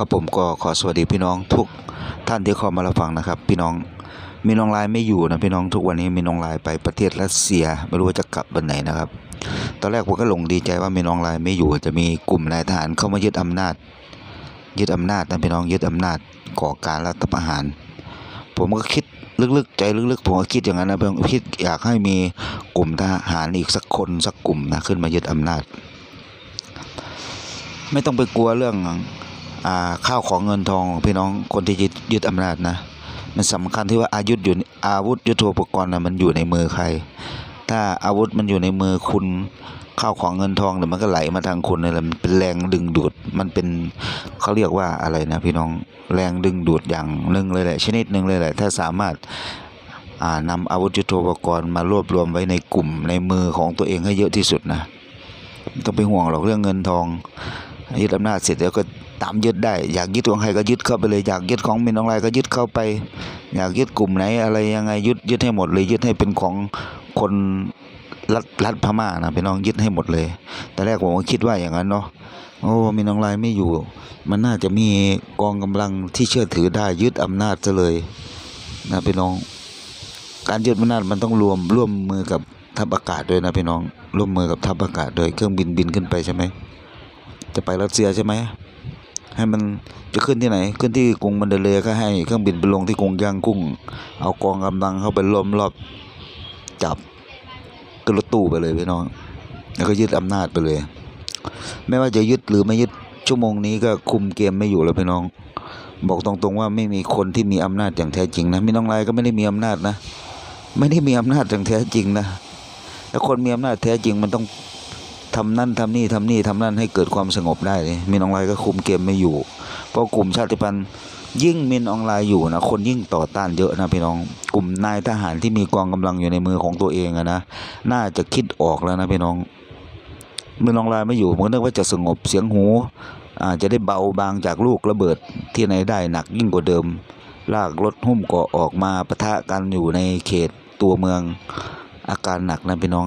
ครับผมก็ขอสวัสดีพี่น้องทุก ท่านที่เข้ามารับฟังนะครับ พี่น้องมีน้องลายไม่อยู่นะพี่น้องทุกวันนี้ มีน้องลายไปประเทศรัสเซียไม่รู้ว่าจะกลับวันไหนนะครับ ตอนแรกผมก็หลงดีใจว่ามีน้องลายไม่อยู่จะมีกลุ่มนายทหารเข้ามายึดอำนาจยึดอำนาจนะพี่น้องยึดอำนาจก่อการรัฐประหาร ผมก็คิดลึกๆใจลึกๆผมก็คิดอย่างนั้นนะพี่น้องคิดอยากให้มีกลุ่มทหารอีกสักคนสักกลุ่มนะขึ้นมายึดอำนาจ ไม่ต้องไปกลัวเรื่องข้าวของเงินทองพี่น้องคนที่ยึดยึดอำนาจนะมันสำคัญที่ว่าอายุธอยู่อาวุธยุทโธปกรณ์นะมันอยู่ในมือใคร ถ้าอาวุธมันอยู่ในมือคุณข้าวของเงินทองเนี่ยมันก็ไหลมาทางคุณนี่แหละมันเป็นแรงดึงดูดมันเป็นเขาเรียกว่าอะไรนะพี่น้องแรงดึงดูดอย่างหนึ่งเลยแหละ ชนิดหนึ่งเลยแหละถ้าสามารถนำอาวุธยุทโธปกรณ์มารวบรวมไว้ในกลุ่มในมือของตัวเองให้เยอะที่สุดนะต้องไปห่วงหรอกเรื่องเงินทองยึดอำนาจเสร็จแล้วก็ตามยึดได้ อยากยึดของใครก็ยึดเข้าไปเลย อยากยึดของมินองไรก็ยึดเข้าไปอยากยึดกลุ่มไหน อะไรยังไงยึดยึดให้หมดเลย ยึดให้เป็นของคนรัฐรัฐพม่านะพี่น้องยึดให้หมดเลยแต่แรกผมก็คิดว่าอย่างนั้นเนาะโอ้มินองลรไม่อยู่ มันน่าจะมีกองกำลังที่เชื่อถือได้ยึดอำนาจซะเลยนะพี่น้องการยึดอำนาจมันต้องรวมร่วมมือกับทัพอากาศด้วยนะพี่น้องร่วมมือกับทัพอากาศโดยเครื่องบินบินขึ้นไปใช่ไหมจะไปรัสเซียใช่ไหมให้มันจะขึ้นที่ไหน ขึ้นที่กรุงมันเดเลก็ให้เครื่องบินไปลงที่กรุงย่างกุ้ง เอากองกำลังเข้าไปล้อมรอบจับกระตู้ไปเลยพี่น้อง แล้วก็ยึดอำนาจไปเลยไม่ว่าจะยึดหรือไม่ยึดชั่วโมงนี้ก็คุมเกมไม่อยู่แล้วพี่น้อง บอกตรงๆว่าไม่มีคนที่มีอำนาจอย่างแท้จริงนะมีน้องลรก็ไม่ได้มีอำนาจนะไม่ได้มีอำนาจอย่างแท้จริงนะแล้วคนมีอำนาจแท้จริงมันต้องทำนั่นทำนี่ทำนี่ทำนั่นให้เกิดความสงบได้เลยมินออนไลน์ก็คุมเกมไม่อยู่ เพราะกลุ่มชาติพันธุ์ยิ่งมินออนไลน์อยู่นะ คนยิ่งต่อต้านเยอะนะพี่น้อง กลุ่มนายทหารที่มีกองกำลังอยู่ในมือของตัวเองนะ น่าจะคิดออกแล้วนะพี่น้องมินออนไลน์ไม่อยู่หมนึกว่าจะสงบเสียงหูอาจจะได้เบาบางจากลูกระเบิดที่ไหนได้หนัก ยิ่งกว่าเดิมลากรถหุ้มก่อออกมาปะทะกันอยู่ในเขตตัวเมือง อาการหนักนะพี่น้อง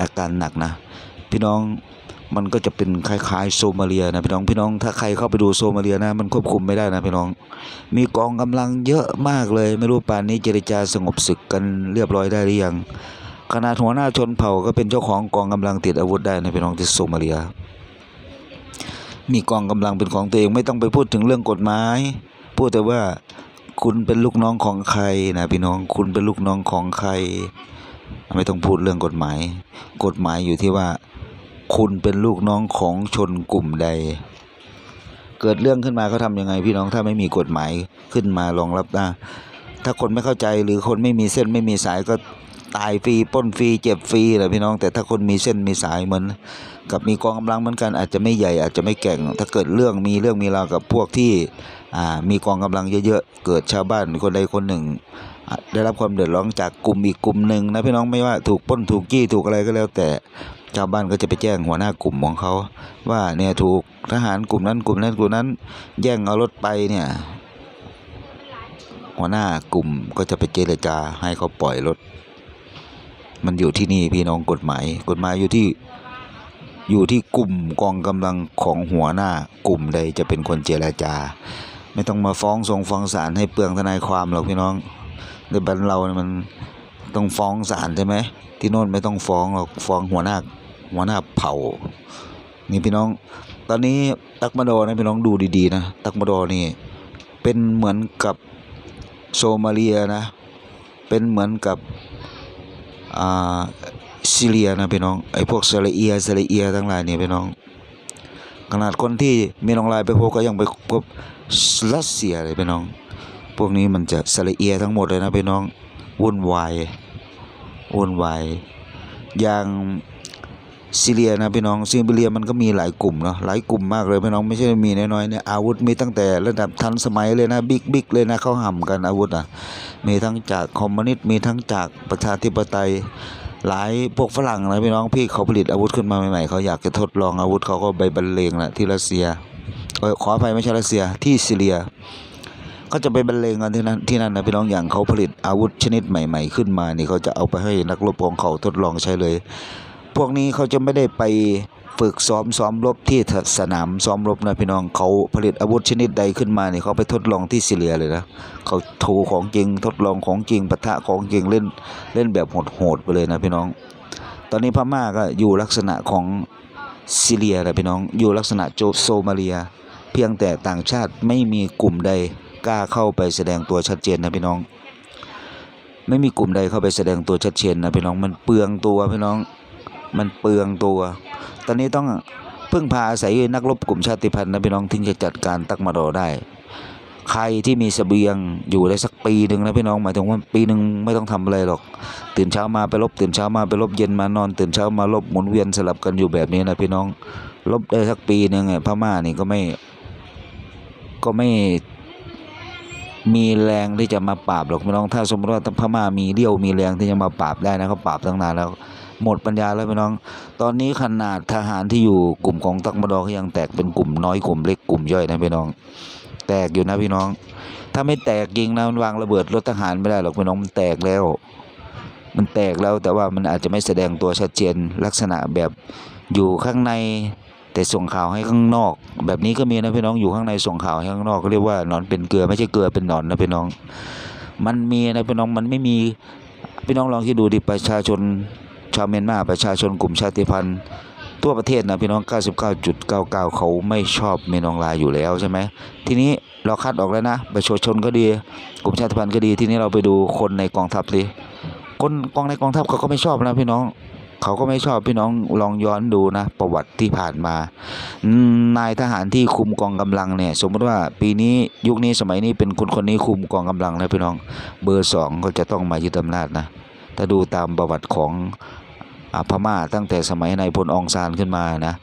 อาการหนักนะพี่น้องมันก็จะเป็นคล้ายๆ โซมาเลียนะพี่น้องพี่น้องถ้าใครเข้าไปดูโซมาเลียนะมันควบคุมไม่ได้นะพี่น้อง มีกองกำลังเยอะมากเลย ไม่รู้ป่านนี้เจรจาสงบศึกกันเรียบร้อยได้หรือยังขนาดหัวหน้าชนเผ่าก็เป็นเจ้าของกองกำลังติดอาวุธได้นะพี่น้องที่โซมาเลีย มีกองกำลังเป็นของตัวเองไม่ต้องไปพูดถึงเรื่องกฎหมาย พูดแต่ว่าคุณเป็นลูกน้องของใครนะพี่น้องคุณเป็นลูกน้องของใคร ไม่ต้องพูดเรื่องกฎหมาย กฎหมายอยู่ที่ว่าคุณเป็นลูกน้องของชนกลุ่มใด เกิดเรื่องขึ้นมาเขาทำยังไงพี่น้องถ้าไม่มีกฎหมายขึ้นมารองรับนะถ้าคนไม่เข้าใจหรือคนไม่มีเส้นไม่มีสายก็ตายฟรีป้นฟรีเจ็บฟรีแหละพี่น้อง แต่ถ้าคนมีเส้นมีสายเหมือนกับมีกองกำลังเหมือนกันอาจจะไม่ใหญ่อาจจะไม่แก่ง ถ้าเกิดเรื่องมีเรื่องมีราวกับพวกที่มีกองกำลังเยอะๆเกิดชาวบ้านคนใดคนหนึ่งได้รับความเดือดร้อนจากกลุ่มอีกกลุ่มหนึ่งนะพี่น้องไม่ว่าถูกป้นถูกจี้ถูกอะไรก็แล้ว แต่ชาวบ้านก็จะไปแจ้งหัวหน้ากลุ่มของเขาว่าเนี่ยถูกทหารกลุ่มนั้นกลุ่มนั้นกลุ่มนั้น แย่งเอารถไปเนี่ยหัวหน้ากลุ่มก็จะไปเจรจาให้เขาปล่อยรถ มันอยู่ที่นี่พี่น้องกฎหมายกฎหมายอยู่ที่อยู่ที่กลุ่มกองกำลังของหัวหน้ากลุ่มใดจะเป็นคนเจรจา ไม่ต้องมาฟ้องส่งฟ้องศาลให้เปลืองทนายความหรอกพี่น้องในบ้านเราเนี่ยมันต้องฟ้องศาลใช่ไหมที่โน่นไม่ต้องฟ้องหรอกฟ้องหัวหน้าหัวหน้าเผ่านี่พี่น้อง ตอนนี้ตักมาดอนะพี่น้องดูดีๆนะตักมาดอนี่เป็นเหมือนกับโซมาเลียนะ เป็นเหมือนกับอ่าซีเรียนะพี่น้องไอ้พวกเซเลียเซเลียทั้งหลายเนี่ยพี่น้อง ขนาดคนที่มีน้องลายไปพบก็ยังไปพบรัสเซียเลยพี่น้องพวกนี้มันจะสละเอียทั้งหมดเลยนะพี่น้องวุ่นวายวุ่นวายอย่างซีเรียนะพี่น้องซีเรียมันก็มีหลายกลุ่มเนาะหลายกลุ่มมากเลยพี่น้องไม่ใช่มีน้อยๆเนี่ยอาวุธมีตั้งแต่ระดับทันสมัยเลยนะบิ๊กบิ๊กเลยนะเขาห่ำกันอาวุธอ่ะมีทั้งจากคอมมิวนิสต์มีทั้งจากประชาธิปไตยหลายพวกฝรั่งนะพี่น้องพี่เขาผลิตอาวุธขึ้นมาใหม่ๆเขาอยากจะทดลองอาวุธเขาก็ใบบรรเลงแหละที่รัสเซียขออภัยไม่ใช่รัสเซียที่ซีเรียเขาจะไปบรรเลงกันที่นั่นที่นั่นนะพี่น้องอย่างเขาผลิตอาวุธชนิดใหม่ๆ ขึ้นมานี่เขาจะเอาไปให้นักรบของเขาทดลองใช้เลย พวกนี้เขาจะไม่ได้ไปฝึกซ้อมซ้อมรบที่สนามซ้อมรบนะพี่น้องเขาผลิตอาวุธชนิดใดขึ้นมาเนี่ยเขาไปทดลองที่ซีเรียเลยนะเขาโทของจริงทดลองของจริงปะทะของจริงเล่นเล่นแบบโหดๆไปเลยนะพี่น้อง ตอนนี้พม่าก็อยู่ลักษณะของซีเรียนะพี่น้องอยู่ลักษณะโจโซมาเลีย เพียงแต่ต่างชาติไม่มีกลุ่มใดกล้าเข้าไปแสดงตัวชัดเจนนะพี่น้อง ไม่มีกลุ่มใดเข้าไปแสดงตัวชัดเจนนะพี่น้อง มันเปลืองตัวพี่น้อง มันเปลืองตัว ตอนนี้ต้องพึ่งพาอาศัยนักรบกลุ่มชาติพันธุ์นะพี่น้องถึงจะจัดการตักมาดอได้ ใครที่มีสเสบียงอยู่ได้สักปีหนึ่งนะพี่น้อง หมายถึงว่าปีหนึ่งไม่ต้องทำอะไรหรอก ตื่นเช้ามาไปลบตื่นเช้ามาไปลบเย็นมานอนตื่นเช้ามาลบหมุนเวียนสลับกันอยู่แบบนี้นะพี่น้องลบได้สักปีหนึ่งพม่านี่ก็ไม่ก็ไม่มีแรงที่จะมาปราบหรอกพี่น้อง ถ้าสมมติว่าพม่ามีเรี่ยวมีแรงที่จะมาปราบได้นะเขาปราบตั้งนานแล้ว หมดปัญญาแล้วพี่น้อง ตอนนี้ขนาดทหารที่อยู่กลุ่มของตักมดอกยังแตกเป็นกลุ่มน้อยกลุ่มเล็กกลุ่มย่อยนะพี่น้อง แตกอยู่นะพี่น้อง ถ้าไม่แตกยิงนะมันวางระเบิดรถทหารไม่ได้หรอกพี่น้องมันแตกแล้ว มันแตกแล้วแต่ว่ามันอาจจะไม่แสดงตัวชัดเจนลักษณะแบบอยู่ข้างในแต่ส่งข่าวให้ข้างนอกแบบนี้ก็มีนะพี่น้องอยู่ข้างในส่งข่าวให้ข้างนอกเขาเรียกว่านอนเป็นเกลือไม่ใช่เกลือเป็นนอนนะพี่น้อง มันมีนะพี่น้องมันไม่มีพี่น้องลองคิดดูดิประชาชนชาวเมียนมาประชาชนกลุ่มชาติพันธุ์ทั่วประเทศนะพี่น้อง 99.99 เขาไม่ชอบเมนองลายอยู่แล้วใช่ไหมทีนี้เราคัดออกแล้วนะ ประชาชนก็ดีกลุ่มชาติพันธุ์ก็ดีทีนี้เราไปดูคนในกองทัพสิคนกองในกองทัพเขาก็ไม่ชอบนะพี่น้องเขาก็ไม่ชอบพี่น้องลองย้อนดูนะ ประวัติที่ผ่านมา นายทหารที่คุมกองกำลังเนี่ยสมมติว่าปีนี้ยุคนี้สมัยนี้เป็นคนคนนี้คุมกองกำลังนะพี่น้องเบอร์สองก็จะต้องมายึดอานาจนะถ้าดูตามประวัติของพม่า ตั้งแต่สมัยนายพลองซานขึ้นมานะ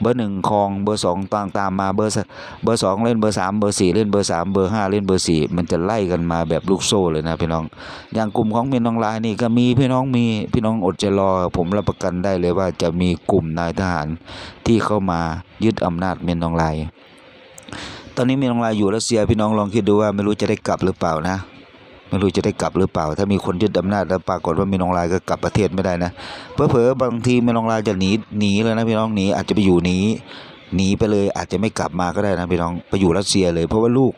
เบอร์หนึ่งคลองเบอร์สองตางตามมาเบอร์เบอร์สองเล่นเบอร์สามเบอร์สี่เล่นเบอร์สามเบอร์ห้าเล่นเบอร์สี่มันจะไล่กันมาแบบลูกโซ่เลยนะพี่น้องอย่างกลุ่มของพี่น้องลายนี่ก็มีพี่น้องมีพี่น้องอดจะรอผมรับประกันได้เลยว่าจะมีกลุ่มนายทหารที่เข้ามายึดอำนาจเมียนน้องลายตอนนี้เมียนน้องลายอยู่รัสเซียพี่น้องลองคิดดูว่าไม่รู้จะได้กลับหรือเปล่านะไม่รู้จะได้กลับหรือเปล่า ถ้ามีคนยึดอำนาจแล้วปรากฏว่ามีนองลายก็กลับประเทศไม่ได้นะเพอเพอบางทีมีนองลายจะหนีหนีเลยนะพี่น้องหนีอาจจะไปอยู่หนีหนีไปเลยอาจจะไม่กลับมาก็ได้นะพี่น้องไปอยู่รัสเซียเลย เพราะว่าลูก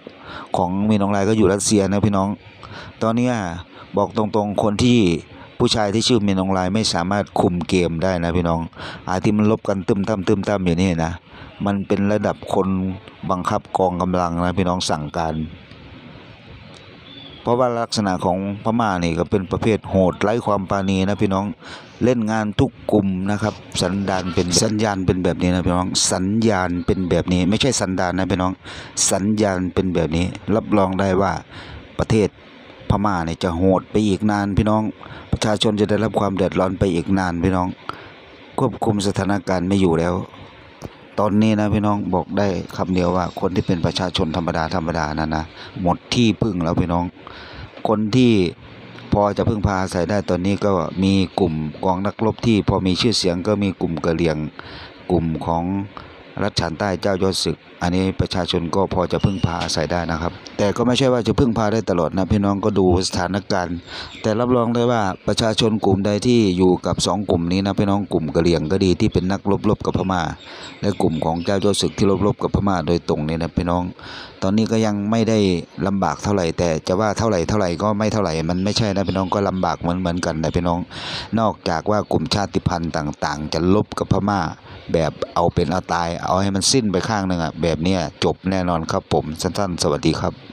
ของมีนองลายก็อยู่รัสเซียนะพี่น้อง ตอนนี้บอกตรงๆคนที่ผู้ชายที่ชื่อมีนองลายไม่สามารถคุมเกมได้นะพี่น้องอาที่มันลบกันตึมตั้มตึมตั้มอยู่นี่นะ มันเป็นระดับคนบังคับกองกำลังนะพี่น้องสั่งการเพราะว่าลักษณะของพม่านี่ก็เป็นประเภทโหดไร้ความปาณีนะพี่น้องเล่นงานทุกกลุ่มนะครับ สันดานเป็นสัญญาณเป็นแบบนี้นะพี่น้องสัญญาณเป็นแบบนี้ ไม่ใช่สันดานนะพี่น้อง สัญญาณเป็นแบบนี้ รับรองได้ว่าประเทศพม่าเนี่ยจะโหดไปอีกนาน พี่น้องประชาชนจะได้รับความเดือดร้อนไปอีกนานพี่น้อง ควบคุมสถานการณ์ไม่อยู่แล้วตอนนี้นะพี่น้องบอกได้คำเดียวว่า คนที่เป็นประชาชนธรรมดาธรรมดานั้นนะหมดที่พึ่งแล้ว พี่น้อง คนที่พอจะพึ่งพาอาศัยได้ตอนนี้ก็มีกลุ่มกองนักรบที่พอมีชื่อเสียงก็มีกลุ่มกระเหี่ยงกลุ่มของรัฐฉานใต้เจ้ายอดศึก อันนี้ประชาชนก็พอจะพึ่งพาอาศัยได้นะครับ แต่ก็ไม่ใช่ว่าจะ พึ่งพาได้ตลอดนะพี่น้องก็ดูสถานการณ์ แต่รับรองได้ว่าประชาชนกลุ่มใดที่อยู่กับ 2 กลุ่มนี้นะพี่น้องกลุ่มกะเหรี่ยงก็ดีที่เป็นนักรบรบกับพม่าและกลุ่มของเจ้ายอดศึกที่รบรบกับพม่าโดยตรงนี่นะพี่น้อง ตอนนี้ก็ยังไม่ได้ลำบากเท่าไหร่แต่จะว่าเท่าไหร่เท่าไหร่ก็ไม่เท่าไหร่มันไม่ใช่นะพี่น้องก็ลำบากเหมือนเหมือนกันนะพี่น้อง นอกจากว่ากลุ่มชาติพันธุ์ต่างๆ จะลบกับพม่าแบบเอาเป็นเอาตายเอาให้มันสิ้นไปข้างหนึ่งอะแบบนี้จบแน่นอนครับผมสั้น ๆ สวัสดีครับ